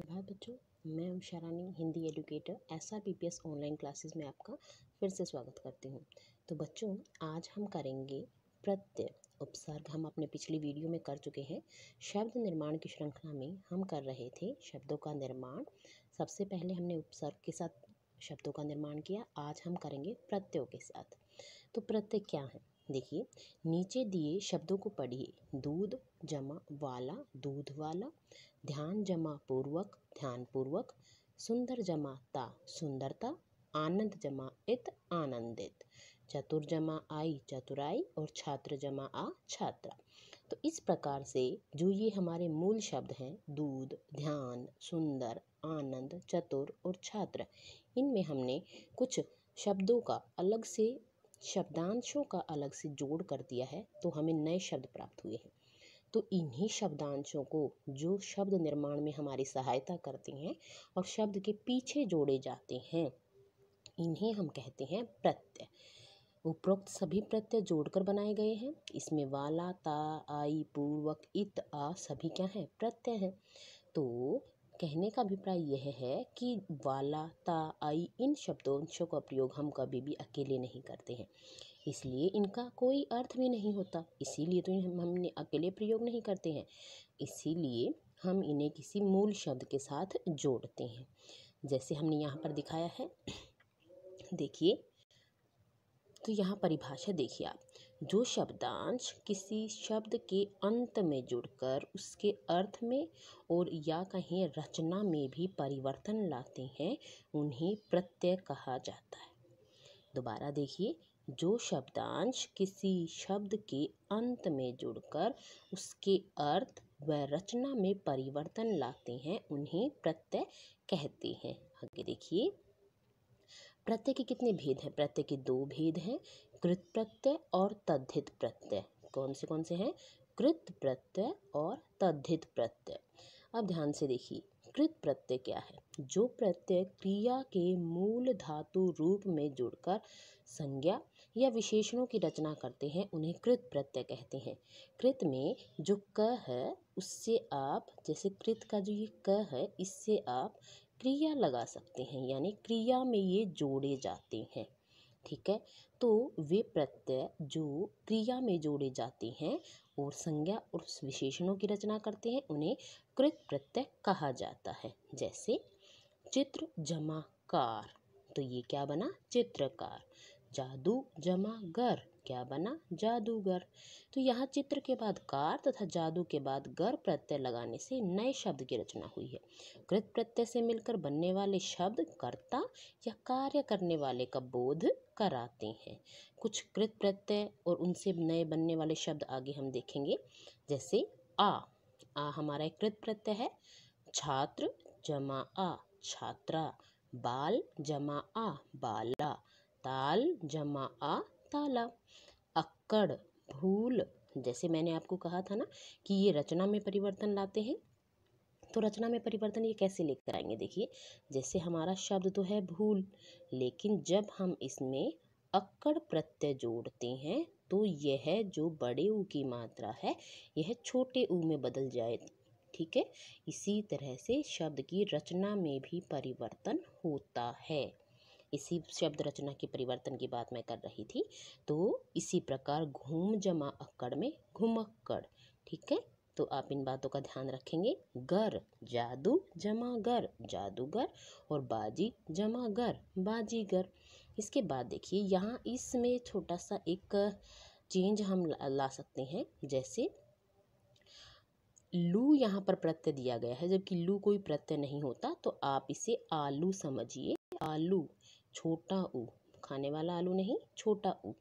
प्रभात बच्चों मैं हूं Sharani Hindi educator S R P P S online classes में आपका फिर से स्वागत करती हूँ तो बच्चों आज हम करेंगे प्रत्यय उपसर्ग हम अपने पिछली वीडियो में कर चुके हैं शब्द निर्माण की श्रृंखला में हम कर रहे थे शब्दों का निर्माण सबसे पहले हमने उपसर्ग के साथ शब्दों का निर्माण किया आज हम करेंगे प्रत्ययों के साथ तो प्रत्यय क्या है देखिए नीचे दिए शब्दों को पढ़िए दूध जमा वाला दूध वाला ध्यान जमा पूर्वक ध्यान पूर्वक सुंदर जमा ता सुंदरता आनंद जमा इत आनंदित चतुर जमा आई चतुराई और छात्र जमा आ छात्रा तो इस प्रकार से जो ये हमारे मूल शब्द हैं दूध ध्यान सुंदर आनंद चतुर और छात्र इनमें हमने कुछ शब्दों का अलग से शब्दांशों का अलग से जोड़ कर दिया है तो हमें नए शब्द प्राप्त हुए हैं तो इन्हीं शब्दांशों को जो शब्द निर्माण में हमारी सहायता करते हैं और शब्द के पीछे जोड़े जाते हैं इन्हें हम कहते हैं प्रत्यय उपरोक्त सभी प्रत्यय जोड़कर बनाए गए हैं इसमें वाला ता आई पूर्वक इत आ सभी क्या हैं प्रत्यय हैं तो कहने का अभिप्राय यह है कि वाला ता आई इन शब्दों का प्रयोग हम कभी भी अकेले नहीं करते हैं इसलिए इनका कोई अर्थ भी नहीं होता इसीलिए तो हम हमने अकेले प्रयोग नहीं करते हैं इसीलिए हम इन्हें किसी मूल शब्द के साथ जोड़ते हैं जैसे हमने यहाँ पर दिखाया है देखिए तो यहाँ परिभाषा देखिए आप जो शब्दांश किसी शब्द के अंत में जुड़कर उसके अर्थ में और या कहीं रचना में भी परिवर्तन लाते हैं उन्हें प्रत्यय कहा जाता है दोबारा देखिए जो शब्दांश किसी शब्द के अंत में जुड़कर उसके अर्थ व रचना में परिवर्तन लाते हैं उन्हें प्रत्यय कहते हैं आगे देखिए प्रत्यय के कितने भेद हैं प्रत्यय के दो भेद हैं कृत प्रत्यय और तद्धित प्रत्यय कौन से कौन से हैं कृत प्रत्यय और तद्धित प्रत्यय अब ध्यान से देखिए कृत प्रत्यय क्या है जो प्रत्यय क्रिया के मूल धातु रूप में जुड़कर संज्ञा या विशेषणों की रचना करते हैं उन्हें कृत प्रत्यय कहते हैं कृत में जो क है उससे आप जैसे कृत का जो ये क है इससे आप क्रिया लगा सकते हैं यानी क्रिया में ये जोड़े जाते हैं ठीक है तो वे प्रत्यय जो क्रिया में जोड़े जाते हैं और संज्ञा और विशेषणों की रचना करते हैं उन्हें कृत प्रत्यय कहा जाता है जैसे चित्र जमा कार तो ये क्या बना चित्रकार जादू जमा गर क्या बना जादूगर तो यहाँ चित्र के बाद कार तथा जादू के बाद गर प्रत्यय लगाने से नए शब्द की रचना हुई है कृत प्रत्यय से मिलकर बनने वाले शब्द कर्ता या कार्य करने वाले का बोध कराते हैं कुछ कृत प्रत्यय और उनसे नए बनने वाले शब्द आगे हम देखेंगे जैसे आ आ हमारा एक कृत प्रत्यय है छात्र जमा आ छात्रा बाल जमा आ बाला ताल जमा आ ताला अक्कड़ भूल जैसे मैंने आपको कहा था ना कि ये रचना में परिवर्तन लाते हैं तो रचना में परिवर्तन ये कैसे लेकर आएंगे देखिए जैसे हमारा शब्द तो है भूल लेकिन जब हम इसमें अक्कड़ प्रत्यय जोड़ते हैं तो यह जो बड़े ऊ की मात्रा है यह छोटे ऊ में बदल जाए ठीक है इसी तरह से शब्द की रचना में भी परिवर्तन होता है इसी शब्द रचना के परिवर्तन की बात मैं कर रही थी तो इसी प्रकार घूम जमा अक्कड़ में घुमक्कड़ ठीक है तो आप इन बातों का ध्यान रखेंगे गर जादू जमा गर जादूगर और बाजी जमा गर बाजीगर इसके बाद देखिए यहाँ इसमें छोटा सा एक चेंज हम ला सकते हैं जैसे लू यहाँ पर प्रत्यय दिया गया है जबकि लू कोई प्रत्यय नहीं होता तो आप इसे आलू समझिए आलू छोटा ऊ खाने वाला आलू नहीं छोटा ऊ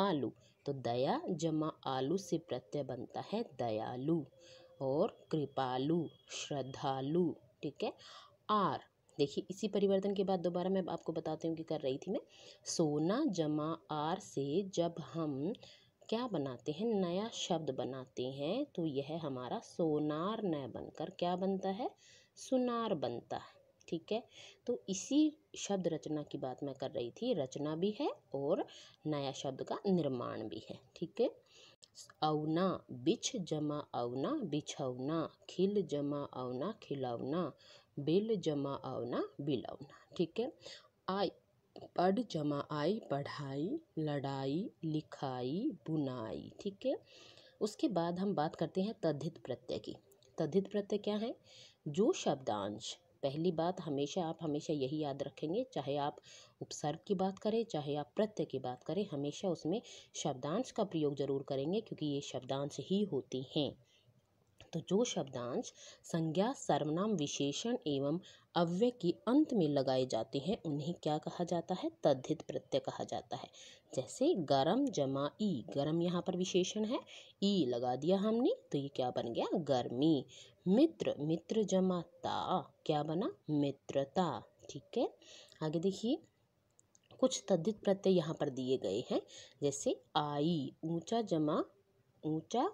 आलू तो दया जमा आलू से प्रत्यय बनता है दयालु और कृपालु श्रद्धालु ठीक है आर देखिए इसी परिवर्तन के बाद दोबारा मैं आपको बताती हूँ कि कर रही थी मैं सोना जमा आर से जब हम क्या बनाते हैं नया शब्द बनाते हैं तो यह हमारा सोनार न बनकर क्या बनता है सुनार बनता है ठीक है तो इसी शब्द रचना की बात मैं कर रही थी रचना भी है और नया शब्द का निर्माण भी है ठीक है अवना बिछ जमा अवना बिछौना खिल जमा अवना खिलौना बिल जमा अवना बिलौना ठीक है आई पढ़ जमा आई पढ़ाई लड़ाई लिखाई बुनाई ठीक है उसके बाद हम बात करते हैं तद्धित प्रत्यय की तद्धित प्रत्यय क्या है जो शब्दांश पहली बात हमेशा आप हमेशा यही याद रखेंगे चाहे आप उपसर्ग की बात करें चाहे आप प्रत्यय की बात करें हमेशा उसमें शब्दांश का प्रयोग जरूर करेंगे क्योंकि ये शब्दांश ही होती हैं तो जो शब्दांश संज्ञा सर्वनाम विशेषण एवं अव्यय के अंत में लगाए जाते हैं उन्हें क्या कहा जाता है तद्धित प्रत्यय कहा जाता है जैसे गरम जमा ई गरम यहाँ पर विशेषण है ई लगा दिया हमने तो ये क्या बन गया गर्मी मित्र मित्र जमाता क्या बना मित्रता ठीक है आगे देखिए कुछ तद्धित प्रत्यय यहाँ पर दिए गए हैं जैसे आई ऊंचा जमा ऊंचा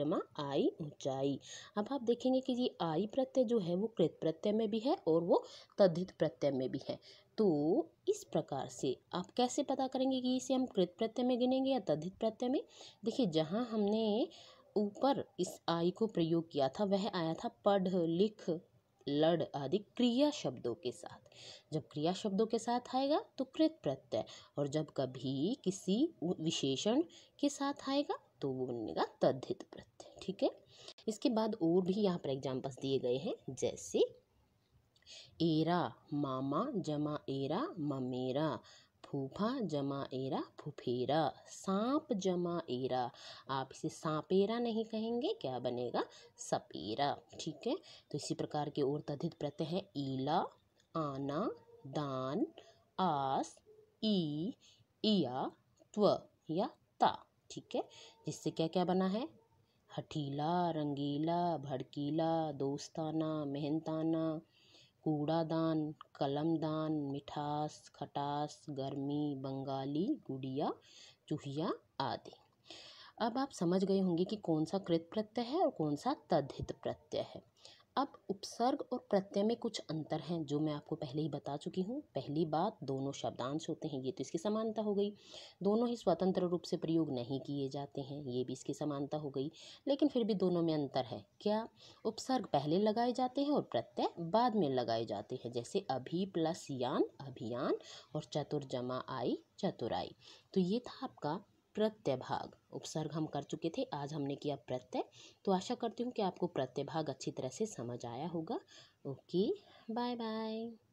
जमा आई ऊंचाई अब आप देखेंगे कि ये आई प्रत्यय जो है वो कृत प्रत्यय में भी है और वो तद्धित प्रत्यय में भी है तो इस प्रकार से आप कैसे पता करेंगे कि इसे हम कृत प्रत्यय में गिनेंगे या तद्धित प्रत्यय में देखिए जहाँ हमने ऊपर इस आय को प्रयोग किया था वह आया था पढ़ लिख लड़ आदि क्रिया शब्दों के साथ जब क्रिया शब्दों के साथ आएगा तो कृत प्रत्यय और जब कभी किसी विशेषण के साथ आएगा तो वो बनेगा तद्धित प्रत्यय ठीक है इसके बाद और भी यहाँ पर एग्जाम्पल्स दिए गए हैं जैसे एरा मामा जमा एरा ममेरा फूफा जमा एरा फुफेरा सांप जमा एरा आप इसे सांपेरा नहीं कहेंगे क्या बनेगा सपेरा ठीक है तो इसी प्रकार के और तथित प्रत्यय हैं ईला आना दान आस ई इया त्व या ता ठीक है जिससे क्या क्या बना है हठीला रंगीला भड़कीला दोस्ताना मेहनताना कूड़ादान कलमदान मिठास खटास गर्मी बंगाली गुड़िया चूहिया आदि अब आप समझ गए होंगे कि कौन सा कृत प्रत्यय है और कौन सा तद्धित प्रत्यय है अब उपसर्ग और प्रत्यय में कुछ अंतर हैं जो मैं आपको पहले ही बता चुकी हूँ पहली बात दोनों शब्दांश होते हैं ये तो इसकी समानता हो गई दोनों ही स्वतंत्र रूप से प्रयोग नहीं किए जाते हैं ये भी इसकी समानता हो गई लेकिन फिर भी दोनों में अंतर है क्या उपसर्ग पहले लगाए जाते हैं और प्रत्यय बाद में लगाए जाते हैं जैसे अभी प्लस यान अभियान और चतुर जमा आई चतुराई तो ये था आपका प्रत्यय भाग उपसर्ग हम कर चुके थे आज हमने किया प्रत्यय तो आशा करती हूँ कि आपको प्रत्यय भाग अच्छी तरह से समझ आया होगा ओके बाय बाय